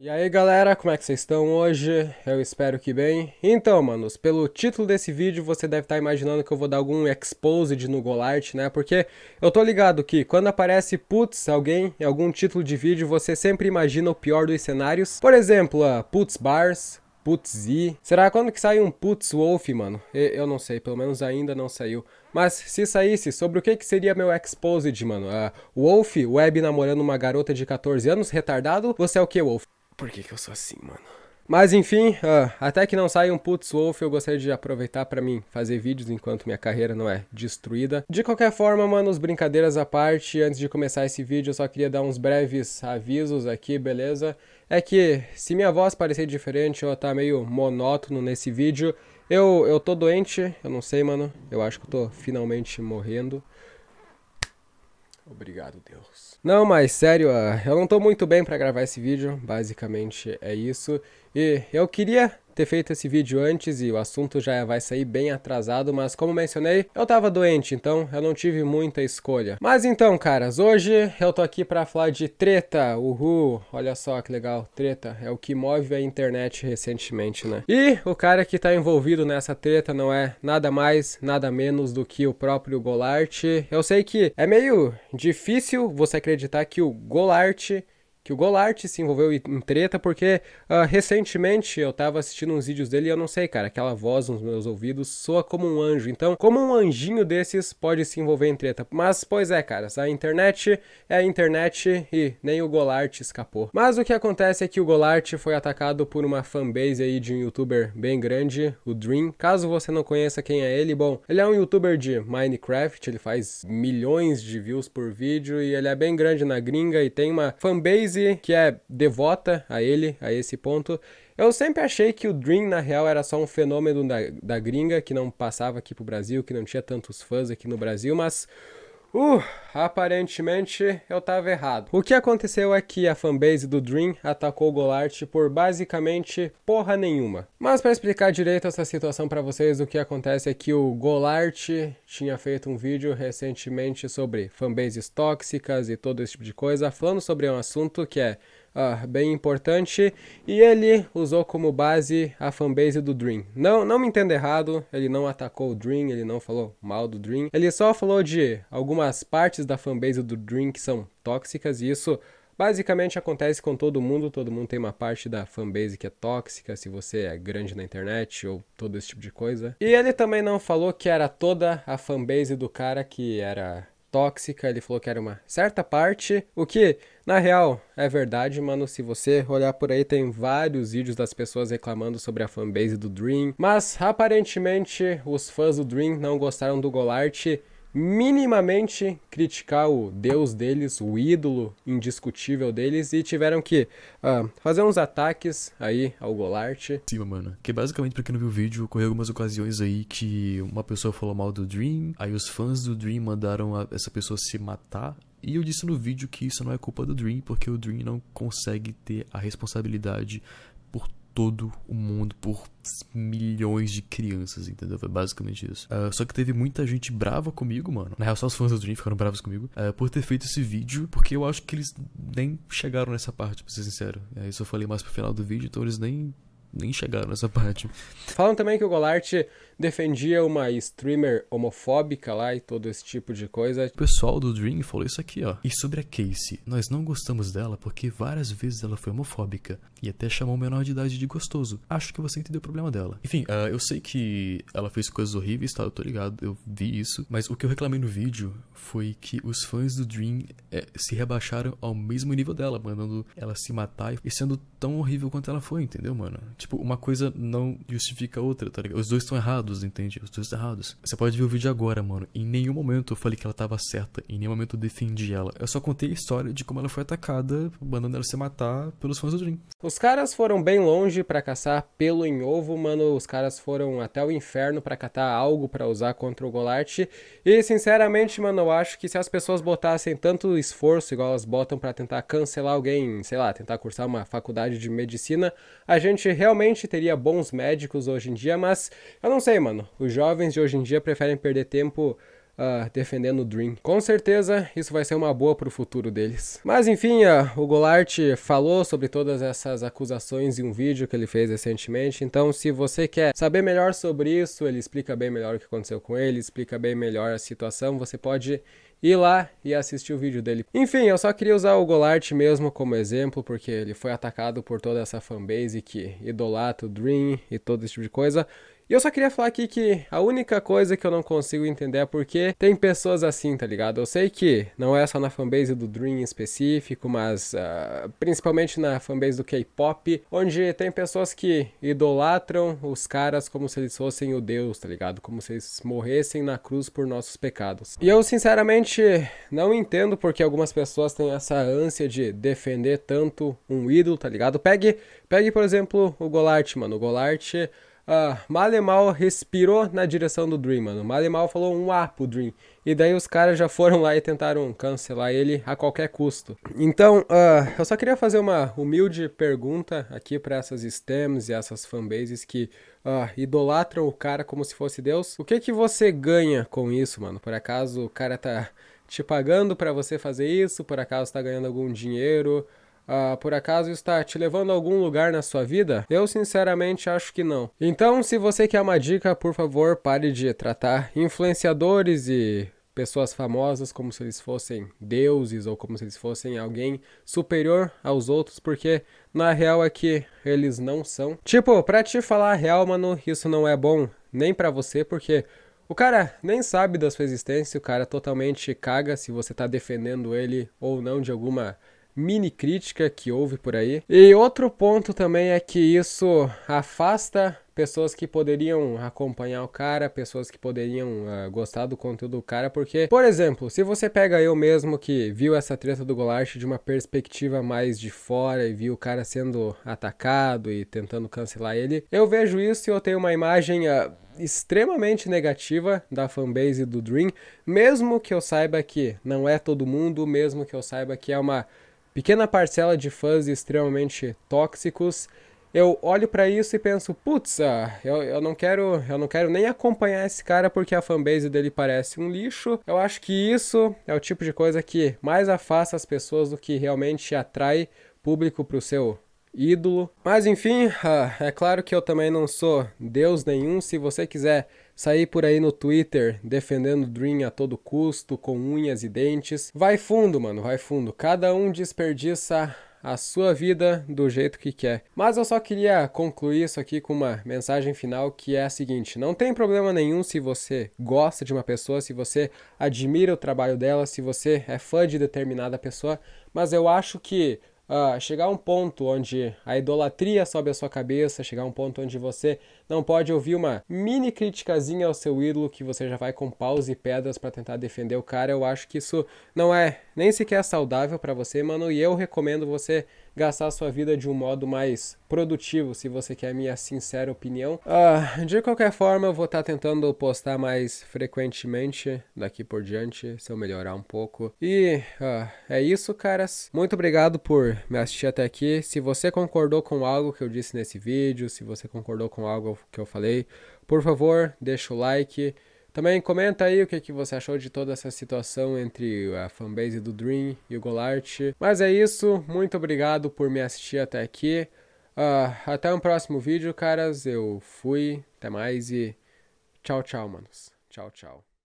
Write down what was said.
E aí galera, como é que vocês estão hoje? Eu espero que bem. Então, manos, pelo título desse vídeo você deve estar tá imaginando que eu vou dar algum exposed no Golart, né? Porque eu tô ligado que quando aparece, putz, alguém em algum título de vídeo, você sempre imagina o pior dos cenários. Por exemplo, a putz bars, Putz e Será quando que sai um Putz Wolf, mano? Eu não sei, pelo menos ainda não saiu. Mas se saísse, sobre o que que seria meu exposed, mano? Uh, Wolf, web namorando uma garota de 14 anos, retardado? Você é o que, Wolf? Por que, que eu sou assim, mano? Mas enfim, uh, até que não saia um Putz Wolf, eu gostaria de aproveitar para mim fazer vídeos enquanto minha carreira não é destruída. De qualquer forma, mano, os brincadeiras à parte, antes de começar esse vídeo, eu só queria dar uns breves avisos aqui, beleza? É que se minha voz parecer diferente ou tá meio monótono nesse vídeo, eu, eu tô doente, eu não sei, mano, eu acho que eu tô finalmente morrendo. Obrigado, Deus. Não, mas sério, ah, eu não tô muito bem para gravar esse vídeo. Basicamente é isso. E eu queria ter feito esse vídeo antes e o assunto já vai sair bem atrasado, mas como mencionei, eu tava doente, então eu não tive muita escolha. Mas então, caras, hoje eu tô aqui pra falar de treta, uhul, olha só que legal, treta, é o que move a internet recentemente, né? E o cara que tá envolvido nessa treta não é nada mais, nada menos do que o próprio Golart. Eu sei que é meio difícil você acreditar que o Golart que o Golart se envolveu em treta, porque uh, recentemente eu tava assistindo uns vídeos dele e eu não sei, cara, aquela voz nos meus ouvidos soa como um anjo. Então, como um anjinho desses pode se envolver em treta. Mas, pois é, cara, a internet é a internet e nem o Golart escapou. Mas o que acontece é que o Golart foi atacado por uma fanbase aí de um youtuber bem grande, o Dream. Caso você não conheça quem é ele, bom, ele é um youtuber de Minecraft, ele faz milhões de views por vídeo e ele é bem grande na gringa e tem uma fanbase que é devota a ele, a esse ponto. Eu sempre achei que o Dream, na real, era só um fenômeno da, da gringa, que não passava aqui pro Brasil, que não tinha tantos fãs aqui no Brasil, mas Uh, aparentemente eu tava errado. O que aconteceu é que a fanbase do Dream atacou o Golart por basicamente porra nenhuma. Mas para explicar direito essa situação para vocês, o que acontece é que o Golart tinha feito um vídeo recentemente sobre fanbases tóxicas e todo esse tipo de coisa, falando sobre um assunto que é ah, bem importante, e ele usou como base a fanbase do Dream. Não, não me entenda errado, ele não atacou o Dream, ele não falou mal do Dream, ele só falou de algumas partes da fanbase do Dream que são tóxicas, e isso Basicamente acontece com todo mundo, todo mundo tem uma parte da fanbase que é tóxica, se você é grande na internet ou todo esse tipo de coisa. E ele também não falou que era toda a fanbase do cara que era tóxica, ele falou que era uma certa parte, o que na real é verdade, mano. Se você olhar por aí, tem vários vídeos das pessoas reclamando sobre a fanbase do Dream, mas aparentemente os fãs do Dream não gostaram do Golart minimamente criticar o deus deles, o ídolo indiscutível deles, e tiveram que uh, fazer uns ataques aí ao Golart. Sim, mano. Que é basicamente, pra quem não viu o vídeo, ocorreu algumas ocasiões aí que uma pessoa falou mal do Dream, aí os fãs do Dream mandaram a, essa pessoa se matar e eu disse no vídeo que isso não é culpa do Dream, porque o Dream não consegue ter a responsabilidade todo o mundo por milhões de crianças, entendeu? Foi basicamente isso. Uh, só que teve muita gente brava comigo, mano. Na real, só os fãs do Dream ficaram bravos comigo uh, por ter feito esse vídeo, porque eu acho que eles nem chegaram nessa parte, pra ser sincero. Uh, isso eu falei mais pro final do vídeo, então eles nem, nem chegaram nessa parte. Falam também que o Golart defendia uma streamer homofóbica lá e todo esse tipo de coisa. O pessoal do Dream falou isso aqui, ó. E sobre a Casey, nós não gostamos dela porque várias vezes ela foi homofóbica e até chamou o menor de idade de gostoso. Acho que você entendeu o problema dela. Enfim, uh, eu sei que ela fez coisas horríveis, tá? Eu tô ligado, eu vi isso. Mas o que eu reclamei no vídeo foi que os fãs do Dream é, se rebaixaram ao mesmo nível dela, mandando ela se matar e sendo tão horrível quanto ela foi, entendeu, mano? Tipo, uma coisa não justifica a outra, tá ligado? Os dois estão errados errados, entende? Os dois errados. Você pode ver o vídeo agora, mano. Em nenhum momento eu falei que ela tava certa, em nenhum momento eu defendi ela. Eu só contei a história de como ela foi atacada, mandando ela se matar pelos fãs do Dream. Os caras foram bem longe para caçar pelo em ovo, mano. Os caras foram até o inferno para catar algo para usar contra o Golart. E sinceramente, mano, eu acho que se as pessoas botassem tanto esforço igual elas botam para tentar cancelar alguém, sei lá, tentar cursar uma faculdade de medicina, a gente realmente teria bons médicos hoje em dia, mas eu não sei, mano, os jovens de hoje em dia preferem perder tempo Uh, defendendo o Dream. Com certeza, isso vai ser uma boa pro futuro deles. Mas enfim, uh, o Goulart falou sobre todas essas acusações em um vídeo que ele fez recentemente, então se você quer saber melhor sobre isso, ele explica bem melhor o que aconteceu com ele, explica bem melhor a situação, você pode ir lá e assistir o vídeo dele. Enfim, eu só queria usar o Golart mesmo como exemplo, porque ele foi atacado por toda essa fanbase que idolata o Dream e todo esse tipo de coisa. E eu só queria falar aqui que a única coisa que eu não consigo entender é porque tem pessoas assim, tá ligado? Eu sei que não é só na fanbase do Dream em específico, mas uh, principalmente na fanbase do K-pop, onde tem pessoas que idolatram os caras como se eles fossem o Deus, tá ligado? Como se eles morressem na cruz por nossos pecados. E eu, sinceramente, não entendo porque algumas pessoas têm essa ânsia de defender tanto um ídolo, tá ligado? Pegue, pegue por exemplo, o Golart, mano. O Golart ah, Malemal respirou na direção do Dream, mano. Malemal falou um A pro Dream. E daí os caras já foram lá e tentaram cancelar ele a qualquer custo. Então, uh, eu só queria fazer uma humilde pergunta aqui para essas stems e essas fanbases que uh, idolatram o cara como se fosse Deus. O que que você ganha com isso, mano? Por acaso o cara tá te pagando para você fazer isso? Por acaso tá ganhando algum dinheiro? Ah, por acaso está te levando a algum lugar na sua vida? Eu sinceramente acho que não. Então, se você quer uma dica, por favor, pare de tratar influenciadores e pessoas famosas como se eles fossem deuses ou como se eles fossem alguém superior aos outros, porque na real é que eles não são. Tipo, pra te falar a real, mano, isso não é bom nem pra você, porque o cara nem sabe da sua existência, o cara totalmente caga se você tá defendendo ele ou não de alguma mini crítica que houve por aí. E outro ponto também é que isso afasta pessoas que poderiam acompanhar o cara, pessoas que poderiam uh, gostar do conteúdo do cara, porque, por exemplo, se você pega eu mesmo que viu essa treta do Goulart de uma perspectiva mais de fora e viu o cara sendo atacado e tentando cancelar ele, eu vejo isso e eu tenho uma imagem uh, extremamente negativa da fanbase do Dream, mesmo que eu saiba que não é todo mundo, mesmo que eu saiba que é uma pequena parcela de fãs extremamente tóxicos, eu olho para isso e penso, putz, ah, eu, eu não quero, eu não quero nem acompanhar esse cara porque a fanbase dele parece um lixo. Eu acho que isso é o tipo de coisa que mais afasta as pessoas do que realmente atrai público pro seu ídolo. Mas enfim, ah, é claro que eu também não sou deus nenhum. Se você quiser sair por aí no Twitter defendendo Dream a todo custo, com unhas e dentes. Vai fundo, mano, vai fundo. Cada um desperdiça a sua vida do jeito que quer. Mas eu só queria concluir isso aqui com uma mensagem final que é a seguinte: não tem problema nenhum se você gosta de uma pessoa, se você admira o trabalho dela, se você é fã de determinada pessoa, mas eu acho que uh, chegar a um ponto onde a idolatria sobe a sua cabeça, chegar a um ponto onde você não pode ouvir uma mini criticazinha ao seu ídolo que você já vai com paus e pedras para tentar defender o cara, eu acho que isso não é nem sequer saudável para você, mano, e eu recomendo você gastar a sua vida de um modo mais produtivo, se você quer a minha sincera opinião. Uh, de qualquer forma, eu vou estar tá tentando postar mais frequentemente daqui por diante, se eu melhorar um pouco. E uh, é isso, caras. Muito obrigado por me assistir até aqui. Se você concordou com algo que eu disse nesse vídeo, se você concordou com algo que eu falei, por favor, deixa o like. Também comenta aí o que, que você achou de toda essa situação entre a fanbase do Dream e o Golart. Mas é isso, muito obrigado por me assistir até aqui. Uh, até um próximo vídeo, caras. Eu fui, até mais e tchau, tchau, manos. Tchau, tchau.